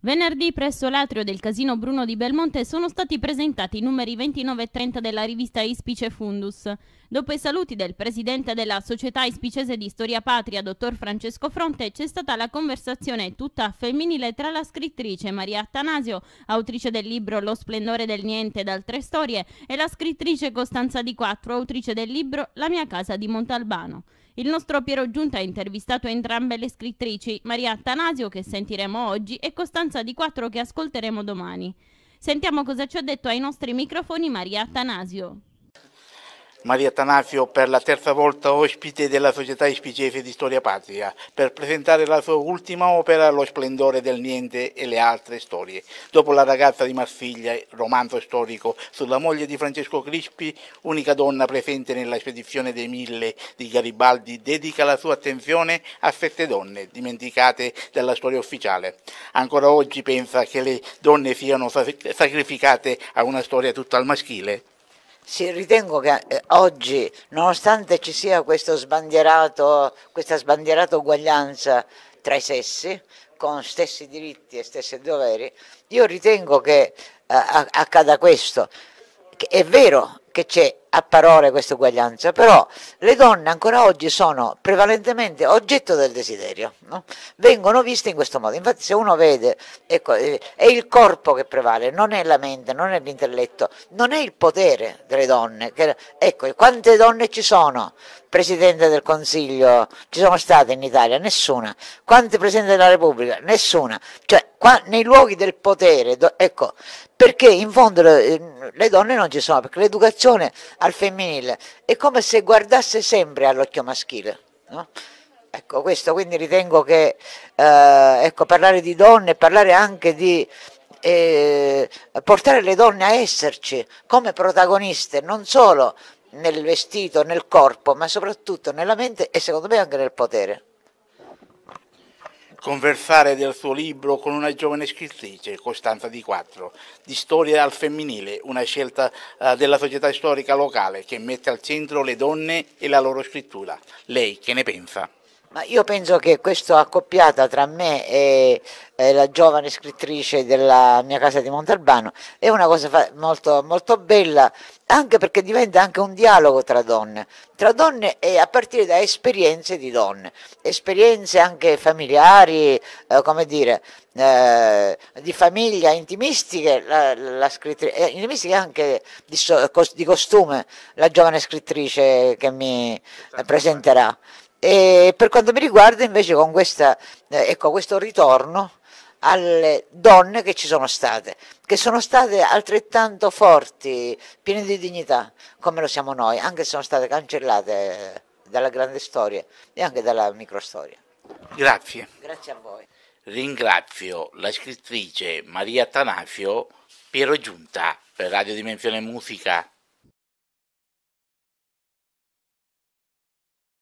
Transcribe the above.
Venerdì presso l'atrio del Casino Bruno di Belmonte sono stati presentati i numeri 29 e 30 della rivista Ispice Fundus. Dopo i saluti del presidente della Società Ispicese di Storia Patria, dottor Francesco Fronte, c'è stata la conversazione tutta femminile tra la scrittrice Maria Attanasio, autrice del libro Lo splendore del niente ed altre storie, e la scrittrice Costanza Di Quattro, autrice del libro La mia casa di Montalbano. Il nostro Piero Giunta ha intervistato entrambe le scrittrici, Maria Attanasio che sentiremo oggi e Costanza Di Quattro che ascolteremo domani. Sentiamo cosa ci ha detto ai nostri microfoni Maria Attanasio. Maria Tanafio per la terza volta ospite della Società Ispicese di Storia Patria per presentare la sua ultima opera Lo splendore del niente e le altre storie. Dopo La ragazza di Marsiglia, romanzo storico sulla moglie di Francesco Crispi, unica donna presente nella spedizione dei Mille di Garibaldi, dedica la sua attenzione a sette donne dimenticate dalla storia ufficiale. Ancora oggi pensa che le donne siano sacrificate a una storia tutta al maschile. Sì, ritengo che eh, oggi, nonostante ci sia sbandierato, questa sbandierata uguaglianza tra i sessi, con stessi diritti e stessi doveri, io ritengo che eh, accada questo. è vero, che c'è a parole questa uguaglianza, però le donne ancora oggi sono prevalentemente oggetto del desiderio, no? vengono viste in questo modo, infatti se uno vede, ecco, eh, è il corpo che prevale, non è la mente, non è l'intelletto, non è il potere delle donne, che, ecco, quante donne ci sono? Presidente del Consiglio ci sono state in Italia? Nessuna. Quante Presidente della Repubblica? Nessuna. Cioè, qua, nei luoghi del potere, do, ecco, perché in fondo... Eh, le donne non ci sono, perché l'educazione al femminile è come se guardasse sempre all'occhio maschile. No? Ecco, questo quindi ritengo che eh, ecco, parlare di donne, parlare anche di eh, portare le donne a esserci come protagoniste, non solo nel vestito, nel corpo, ma soprattutto nella mente e secondo me anche nel potere conversare del suo libro con una giovane scrittrice, Costanza Di Quattro, di storia al femminile, una scelta eh, della società storica locale che mette al centro le donne e la loro scrittura. Lei che ne pensa? Ma io penso che questa accoppiata tra me e, e, la giovane scrittrice della mia casa di Montalbano è una cosa molto, molto bella, anche perché diventa anche un dialogo tra donne, tra donne e a partire da esperienze di donne, esperienze anche familiari, eh, come dire, eh, di famiglia, intimistiche, la, la eh, intimistiche anche di, so, di, costume, la giovane scrittrice che mi presenterà. E per quanto mi riguarda invece con questa, eh, ecco, questo ritorno alle donne che ci sono state, che sono state altrettanto forti, piene di dignità, come lo siamo noi, anche se sono state cancellate dalla grande storia e anche dalla microstoria. Grazie. Grazie a voi. Ringrazio la scrittrice Maria Tanafio Piero Giunta per Radio Dimensione Musica.